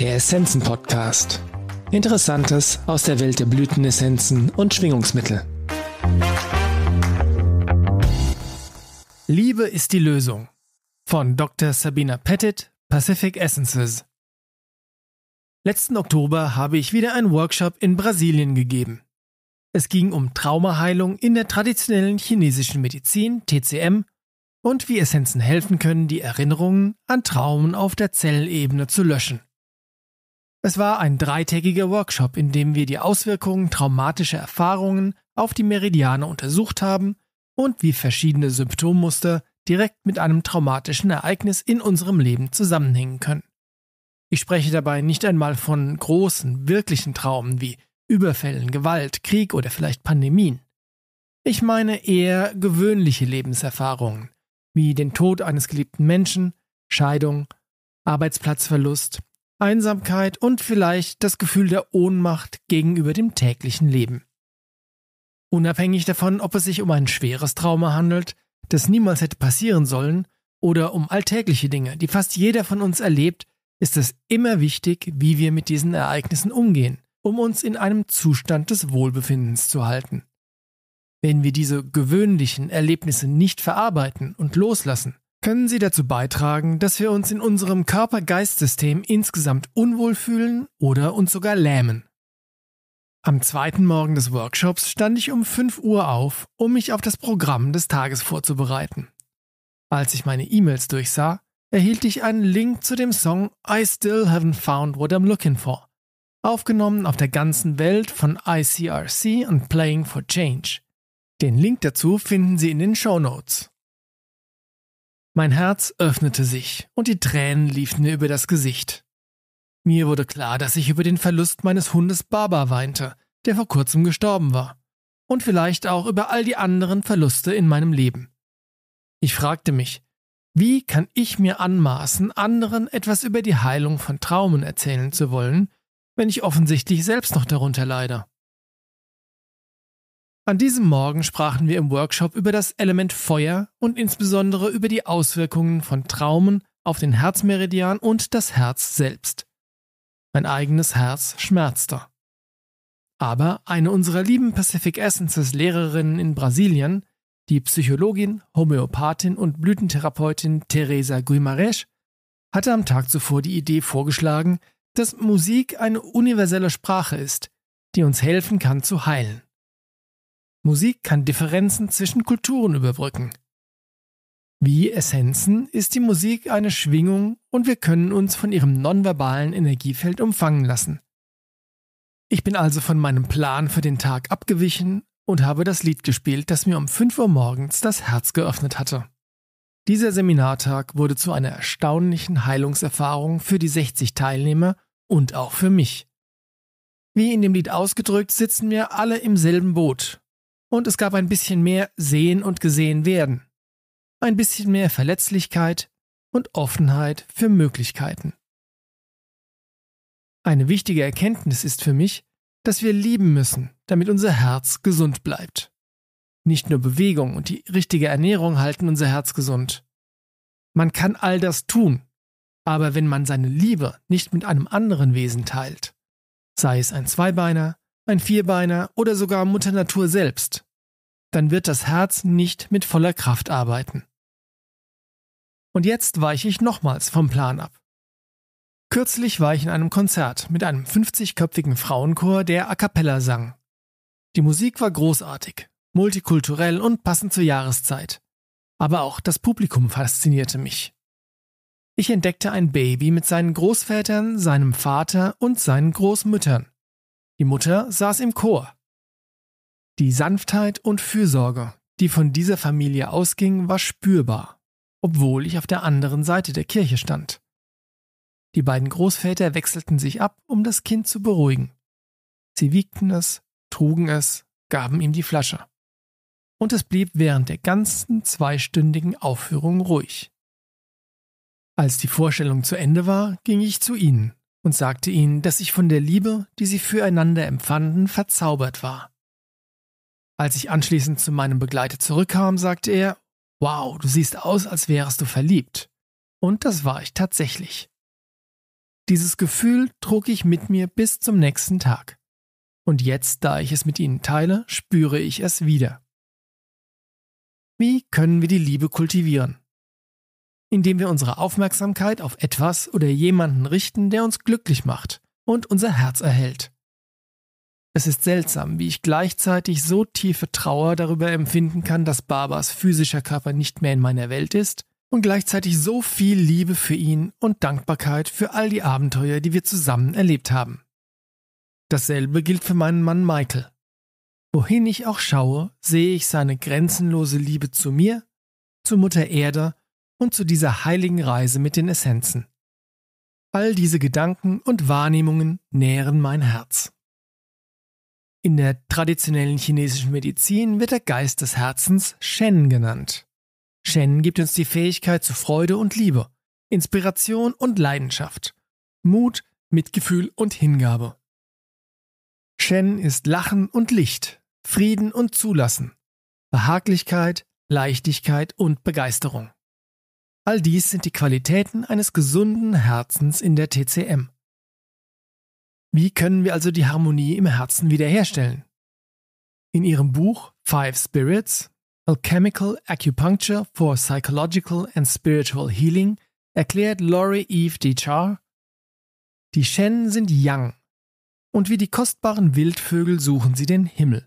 Der Essenzen Podcast. Interessantes aus der Welt der Blütenessenzen und Schwingungsmittel. Liebe ist die Lösung. Von Dr. Sabina Pettit, Pacific Essences. Letzten Oktober habe ich wieder einen Workshop in Brasilien gegeben. Es ging um Traumaheilung in der traditionellen chinesischen Medizin, TCM, und wie Essenzen helfen können, die Erinnerungen an Traumen auf der Zellebene zu löschen. Es war ein dreitägiger Workshop, in dem wir die Auswirkungen traumatischer Erfahrungen auf die Meridiane untersucht haben und wie verschiedene Symptommuster direkt mit einem traumatischen Ereignis in unserem Leben zusammenhängen können. Ich spreche dabei nicht einmal von großen, wirklichen Traumen wie Überfällen, Gewalt, Krieg oder vielleicht Pandemien. Ich meine eher gewöhnliche Lebenserfahrungen, wie den Tod eines geliebten Menschen, Scheidung, Arbeitsplatzverlust, Einsamkeit und vielleicht das Gefühl der Ohnmacht gegenüber dem täglichen Leben. Unabhängig davon, ob es sich um ein schweres Trauma handelt, das niemals hätte passieren sollen, oder um alltägliche Dinge, die fast jeder von uns erlebt, ist es immer wichtig, wie wir mit diesen Ereignissen umgehen, um uns in einem Zustand des Wohlbefindens zu halten. Wenn wir diese gewöhnlichen Erlebnisse nicht verarbeiten und loslassen, können sie dazu beitragen, dass wir uns in unserem Körper-Geist-System insgesamt unwohl fühlen oder uns sogar lähmen. Am zweiten Morgen des Workshops stand ich um 5 Uhr auf, um mich auf das Programm des Tages vorzubereiten. Als ich meine E-Mails durchsah, erhielt ich einen Link zu dem Song I Still Haven't Found What I'm Looking For, aufgenommen auf der ganzen Welt von ICRC und Playing for Change. Den Link dazu finden Sie in den Show Notes. Mein Herz öffnete sich und die Tränen liefen mir über das Gesicht. Mir wurde klar, dass ich über den Verlust meines Hundes Baba weinte, der vor kurzem gestorben war. Und vielleicht auch über all die anderen Verluste in meinem Leben. Ich fragte mich, wie kann ich mir anmaßen, anderen etwas über die Heilung von Traumen erzählen zu wollen, wenn ich offensichtlich selbst noch darunter leide? An diesem Morgen sprachen wir im Workshop über das Element Feuer und insbesondere über die Auswirkungen von Traumen auf den Herzmeridian und das Herz selbst. Mein eigenes Herz schmerzte. Aber eine unserer lieben Pacific Essences Lehrerinnen in Brasilien, die Psychologin, Homöopathin und Blütentherapeutin Teresa Guimarães, hatte am Tag zuvor die Idee vorgeschlagen, dass Musik eine universelle Sprache ist, die uns helfen kann zu heilen. Musik kann Differenzen zwischen Kulturen überbrücken. Wie Essenzen ist die Musik eine Schwingung und wir können uns von ihrem nonverbalen Energiefeld umfangen lassen. Ich bin also von meinem Plan für den Tag abgewichen und habe das Lied gespielt, das mir um 5 Uhr morgens das Herz geöffnet hatte. Dieser Seminartag wurde zu einer erstaunlichen Heilungserfahrung für die 60 Teilnehmer und auch für mich. Wie in dem Lied ausgedrückt, sitzen wir alle im selben Boot und es gab ein bisschen mehr Sehen und Gesehen werden, ein bisschen mehr Verletzlichkeit und Offenheit für Möglichkeiten. Eine wichtige Erkenntnis ist für mich, dass wir lieben müssen, damit unser Herz gesund bleibt. Nicht nur Bewegung und die richtige Ernährung halten unser Herz gesund. Man kann all das tun, aber wenn man seine Liebe nicht mit einem anderen Wesen teilt, sei es ein Zweibeiner, ein Vierbeiner oder sogar Mutter Natur selbst, dann wird das Herz nicht mit voller Kraft arbeiten. Und jetzt weiche ich nochmals vom Plan ab. Kürzlich war ich in einem Konzert mit einem 50-köpfigen Frauenchor, der a cappella sang. Die Musik war großartig, multikulturell und passend zur Jahreszeit. Aber auch das Publikum faszinierte mich. Ich entdeckte ein Baby mit seinen Großvätern, seinem Vater und seinen Großmüttern. Die Mutter saß im Chor. Die Sanftheit und Fürsorge, die von dieser Familie ausging, war spürbar, obwohl ich auf der anderen Seite der Kirche stand. Die beiden Großväter wechselten sich ab, um das Kind zu beruhigen. Sie wiegten es, trugen es, gaben ihm die Flasche. Und es blieb während der ganzen zweistündigen Aufführung ruhig. Als die Vorstellung zu Ende war, ging ich zu ihnen und sagte ihnen, dass ich von der Liebe, die sie füreinander empfanden, verzaubert war. Als ich anschließend zu meinem Begleiter zurückkam, sagte er, Wow, du siehst aus, als wärest du verliebt. Und das war ich tatsächlich. Dieses Gefühl trug ich mit mir bis zum nächsten Tag. Und jetzt, da ich es mit Ihnen teile, spüre ich es wieder. Wie können wir die Liebe kultivieren? indem wir unsere Aufmerksamkeit auf etwas oder jemanden richten, der uns glücklich macht und unser Herz erhält. Es ist seltsam, wie ich gleichzeitig so tiefe Trauer darüber empfinden kann, dass Barbas physischer Körper nicht mehr in meiner Welt ist und gleichzeitig so viel Liebe für ihn und Dankbarkeit für all die Abenteuer, die wir zusammen erlebt haben. Dasselbe gilt für meinen Mann Michael. Wohin ich auch schaue, sehe ich seine grenzenlose Liebe zu mir, zu Mutter Erde und zu dieser heiligen Reise mit den Essenzen. All diese Gedanken und Wahrnehmungen nähren mein Herz. In der traditionellen chinesischen Medizin wird der Geist des Herzens Shen genannt. Shen gibt uns die Fähigkeit zu Freude und Liebe, Inspiration und Leidenschaft, Mut, Mitgefühl und Hingabe. Shen ist Lachen und Licht, Frieden und Zulassen, Behaglichkeit, Leichtigkeit und Begeisterung. All dies sind die Qualitäten eines gesunden Herzens in der TCM. Wie können wir also die Harmonie im Herzen wiederherstellen? In ihrem Buch Five Spirits Alchemical Acupuncture for Psychological and Spiritual Healing erklärt Laurie Eve Dichar, die Shen sind Yang und wie die kostbaren Wildvögel suchen sie den Himmel.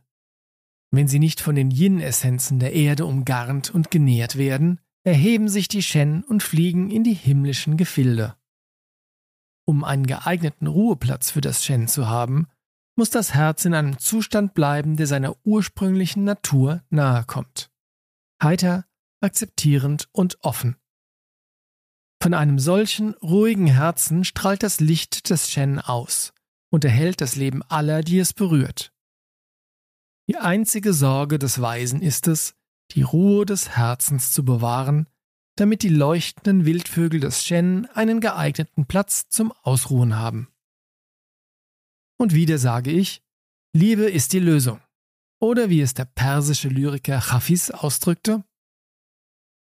Wenn sie nicht von den Yin-Essenzen der Erde umgarnt und genährt werden, erheben sich die Shen und fliegen in die himmlischen Gefilde. Um einen geeigneten Ruheplatz für das Shen zu haben, muss das Herz in einem Zustand bleiben, der seiner ursprünglichen Natur nahekommt. Heiter, akzeptierend und offen. Von einem solchen ruhigen Herzen strahlt das Licht des Shen aus und erhält das Leben aller, die es berührt. Die einzige Sorge des Weisen ist es, die Ruhe des Herzens zu bewahren, damit die leuchtenden Wildvögel des Shen einen geeigneten Platz zum Ausruhen haben. Und wieder sage ich, Liebe ist die Lösung. Oder wie es der persische Lyriker Hafiz ausdrückte,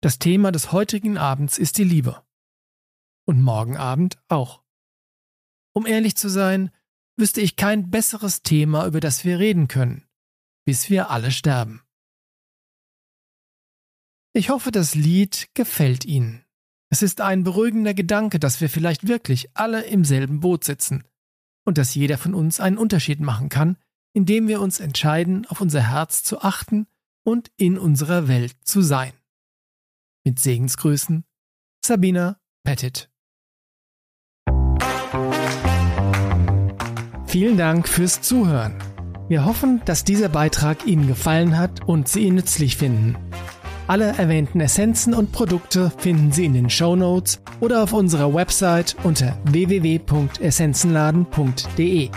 das Thema des heutigen Abends ist die Liebe. Und morgen Abend auch. Um ehrlich zu sein, wüsste ich kein besseres Thema, über das wir reden können, bis wir alle sterben. Ich hoffe, das Lied gefällt Ihnen. Es ist ein beruhigender Gedanke, dass wir vielleicht wirklich alle im selben Boot sitzen und dass jeder von uns einen Unterschied machen kann, indem wir uns entscheiden, auf unser Herz zu achten und in unserer Welt zu sein. Mit Segensgrüßen, Sabina Pettit. Vielen Dank fürs Zuhören. Wir hoffen, dass dieser Beitrag Ihnen gefallen hat und Sie ihn nützlich finden. Alle erwähnten Essenzen und Produkte finden Sie in den Show Notes oder auf unserer Website unter www.essenzenladen.de.